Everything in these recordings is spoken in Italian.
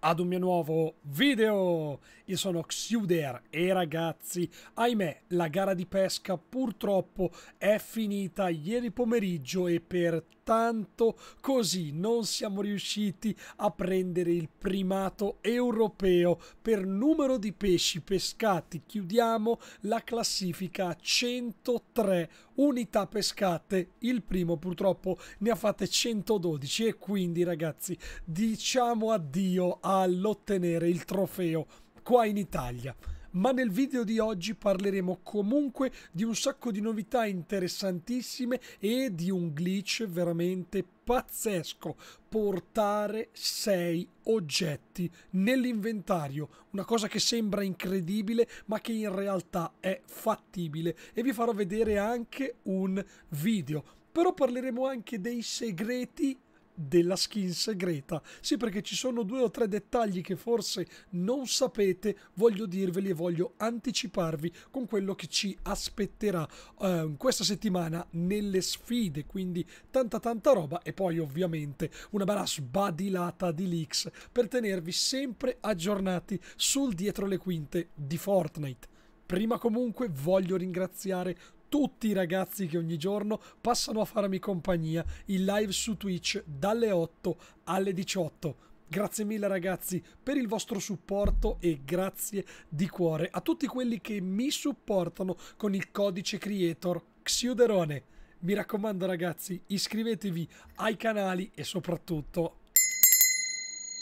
ad un mio nuovo video. Io sono Xuder e ragazzi, ahimè, la gara di pesca purtroppo è finita ieri pomeriggio e per tanto così non siamo riusciti a prendere il primato europeo per numero di pesci pescati. Chiudiamo la classifica a 103 unità pescate. Il primo purtroppo ne ha fatte 112 e quindi ragazzi diciamo addio all'ottenere il trofeo qua in Italia ma nel video di oggi parleremo comunque di un sacco di novità interessantissime e di un glitch veramente pazzesco, portare 6 oggetti nell'inventario, una cosa che sembra incredibile ma che in realtà è fattibile e vi farò vedere anche un video. Però parleremo anche dei segreti della skin segreta. Sì, perché ci sono due o tre dettagli che forse non sapete, voglio dirveli e voglio anticiparvi con quello che ci aspetterà eh, questa settimana nelle sfide. Quindi tanta tanta roba e poi ovviamente una bella sbadilata di leaks per tenervi sempre aggiornati sul dietro le quinte di Fortnite. Prima comunque voglio ringraziare tutti i ragazzi che ogni giorno passano a farmi compagnia in live su Twitch dalle 8 alle 18. Grazie mille ragazzi per il vostro supporto e grazie di cuore a tutti quelli che mi supportano con il codice creator Xiuderone. Mi raccomando ragazzi, iscrivetevi ai canali e soprattutto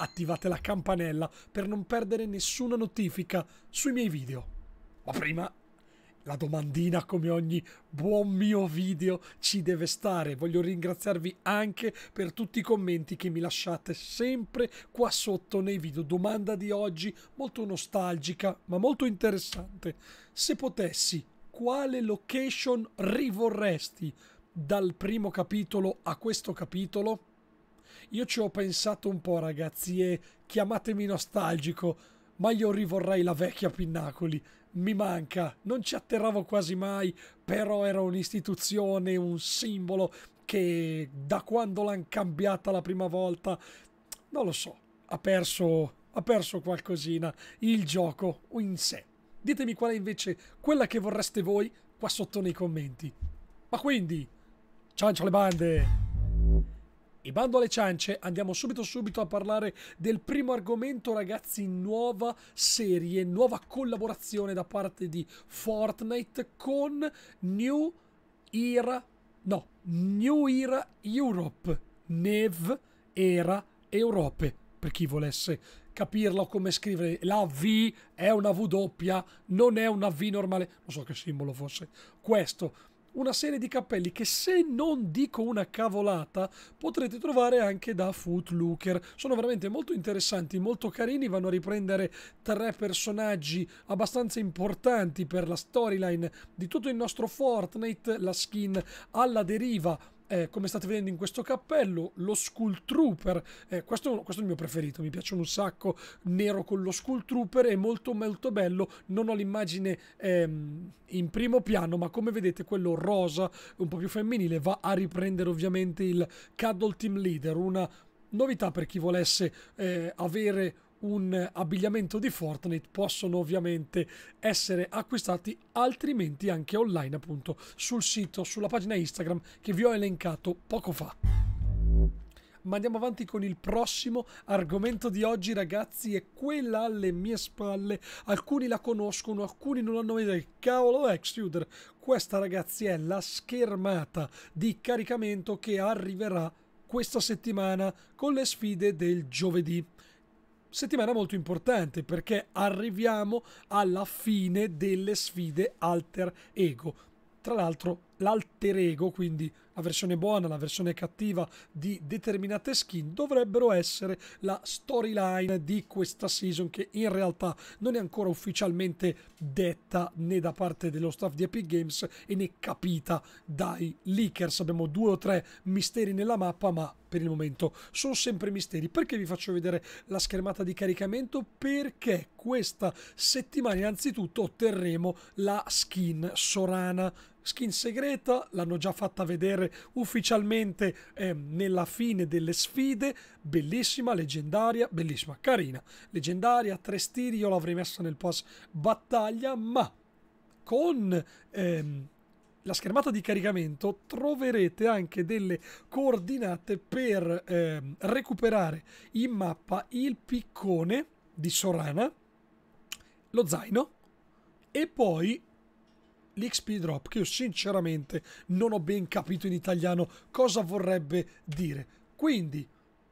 attivate la campanella per non perdere nessuna notifica sui miei video. Ma prima la domandina, come ogni buon mio video, ci deve stare. Voglio ringraziarvi anche per tutti i commenti che mi lasciate sempre qua sotto nei video. Domanda di oggi, molto nostalgica, ma molto interessante. Se potessi, quale location rivorresti dal primo capitolo a questo capitolo? Io ci ho pensato un po', ragazzi, e chiamatemi nostalgico ma io rivorrei la vecchia Pinnacoli. Mi manca, non ci atterravo quasi mai, però era un'istituzione, un simbolo che da quando l'han cambiata la prima volta, non lo so, ha perso, ha perso qualcosina, il gioco in sé. Ditemi qual è invece quella che vorreste voi qua sotto nei commenti. Ma quindi, ciancio le bande! E bando alle ciance, andiamo subito subito a parlare del primo argomento ragazzi, nuova serie, nuova collaborazione da parte di Fortnite con New Era, no, New Era Europe, Nev Era Europe, per chi volesse capirlo come scrivere. La V è una W, non è una V normale. Non so che simbolo fosse questo una serie di cappelli che se non dico una cavolata potrete trovare anche da Footlooker. Sono veramente molto interessanti, molto carini, vanno a riprendere tre personaggi abbastanza importanti per la storyline di tutto il nostro Fortnite, la skin alla deriva eh, come state vedendo in questo cappello, lo Skull Trooper, eh, questo, questo, è il mio preferito, mi piacciono un sacco, nero con lo Skull Trooper, è molto molto bello, non ho l'immagine ehm, in primo piano, ma come vedete quello rosa, un po' più femminile, va a riprendere ovviamente il Cuddle Team Leader, una novità per chi volesse eh, avere un abbigliamento di Fortnite possono ovviamente essere acquistati altrimenti anche online appunto sul sito, sulla pagina Instagram che vi ho elencato poco fa. Ma andiamo avanti con il prossimo argomento di oggi ragazzi è quella alle mie spalle. Alcuni la conoscono, alcuni non hanno idea. Cavolo Extruder, questa ragazzi è la schermata di caricamento che arriverà questa settimana con le sfide del giovedì settimana molto importante perché arriviamo alla fine delle sfide alter ego. Tra l'altro l'alter ego, quindi la versione buona, la versione cattiva di determinate skin, dovrebbero essere la storyline di questa season che in realtà non è ancora ufficialmente detta né da parte dello staff di Epic Games e né capita dai leakers. Abbiamo due o tre misteri nella mappa, ma per il momento sono sempre misteri. Perché vi faccio vedere la schermata di caricamento? Perché questa settimana innanzitutto otterremo la skin Sorana skin segreta, l'hanno già fatta vedere ufficialmente eh, nella fine delle sfide, bellissima, leggendaria, bellissima, carina, leggendaria, tre stili, io l'avrei messa nel post battaglia, ma con... Ehm, la schermata di caricamento troverete anche delle coordinate per eh, recuperare in mappa il piccone di Sorana, lo zaino e poi l'XP drop, che io sinceramente non ho ben capito in italiano cosa vorrebbe dire. Quindi,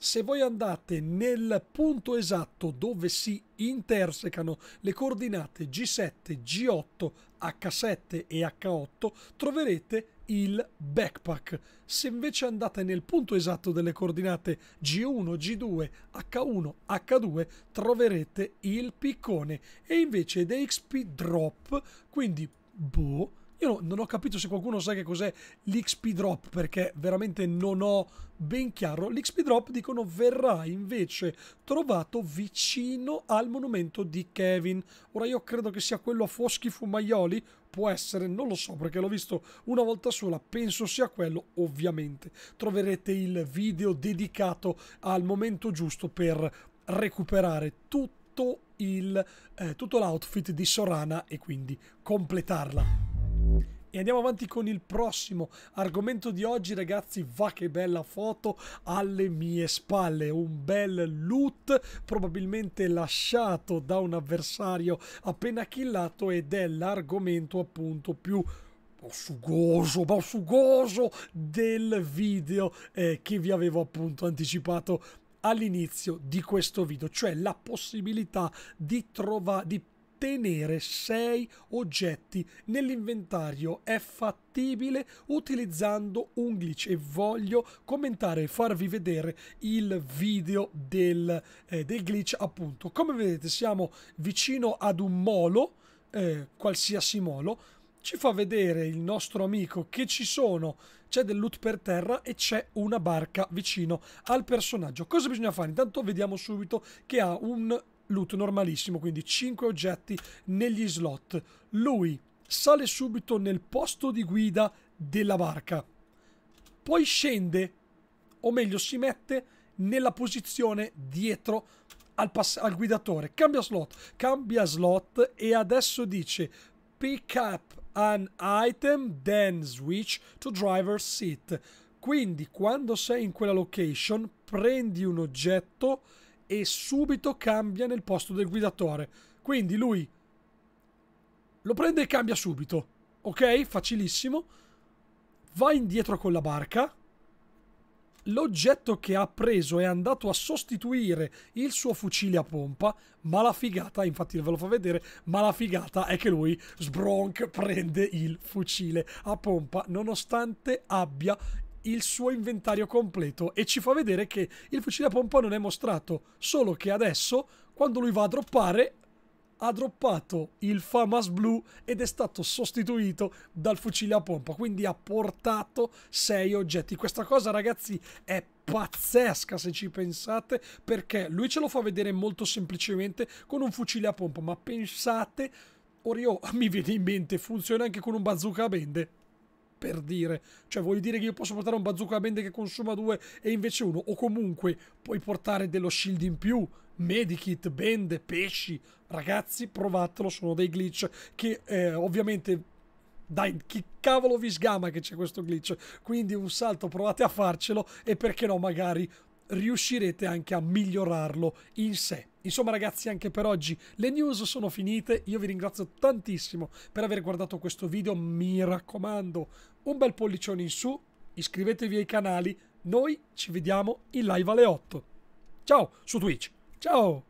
se voi andate nel punto esatto dove si intersecano le coordinate G7, G8, H7 e H8, troverete il backpack. Se invece andate nel punto esatto delle coordinate G1, G2, H1, H2, troverete il piccone e invece dei XP drop, quindi Boh. Io non ho capito se qualcuno sa che cos'è l'XP drop perché veramente non ho ben chiaro. L'XP drop dicono verrà invece trovato vicino al monumento di Kevin. Ora io credo che sia quello a Foschi Fumaioli, può essere, non lo so perché l'ho visto una volta sola, penso sia quello ovviamente. Troverete il video dedicato al momento giusto per recuperare tutto il, eh, tutto l'outfit di Sorana e quindi completarla. E andiamo avanti con il prossimo argomento di oggi, ragazzi. Va che bella foto alle mie spalle! Un bel loot, probabilmente lasciato da un avversario appena killato, ed è l'argomento appunto più sugoso, sugoso del video eh, che vi avevo appunto anticipato all'inizio di questo video, cioè la possibilità di trovare di tenere sei oggetti nell'inventario è fattibile utilizzando un glitch e voglio commentare e farvi vedere il video del, eh, del glitch appunto come vedete siamo vicino ad un molo eh, qualsiasi molo ci fa vedere il nostro amico che ci sono c'è del loot per terra e c'è una barca vicino al personaggio. Cosa bisogna fare? Intanto vediamo subito che ha un loot normalissimo, quindi 5 oggetti negli slot. Lui sale subito nel posto di guida della barca, poi scende, o meglio si mette nella posizione dietro al, al guidatore. Cambia slot, cambia slot e adesso dice pick up an item then switch to driver's seat. Quindi quando sei in quella location prendi un oggetto e subito cambia nel posto del guidatore. Quindi lui lo prende e cambia subito. Ok? Facilissimo. Va indietro con la barca l'oggetto che ha preso è andato a sostituire il suo fucile a pompa, ma la figata, infatti ve lo fa vedere, ma la figata è che lui, Sbronk, prende il fucile a pompa nonostante abbia il suo inventario completo e ci fa vedere che il fucile a pompa non è mostrato, solo che adesso quando lui va a droppare ha droppato il FAMAS blu ed è stato sostituito dal fucile a pompa, quindi ha portato 6 oggetti. Questa cosa ragazzi è pazzesca se ci pensate perché lui ce lo fa vedere molto semplicemente con un fucile a pompa, ma pensate, Orio mi viene in mente, funziona anche con un bazooka a bende per dire. Cioè, voglio dire che io posso portare un bazooka bende che consuma due e invece uno. O comunque puoi portare dello shield in più. Medikit, bende, pesci. Ragazzi, provatelo, sono dei glitch che eh, ovviamente... Dai, chi cavolo vi sgama che c'è questo glitch? Quindi un salto provate a farcelo e perché no magari riuscirete anche a migliorarlo in sé. Insomma ragazzi anche per oggi le news sono finite, io vi ringrazio tantissimo per aver guardato questo video, mi raccomando un bel pollicione in su, iscrivetevi ai canali, noi ci vediamo in live alle 8. Ciao su Twitch, ciao!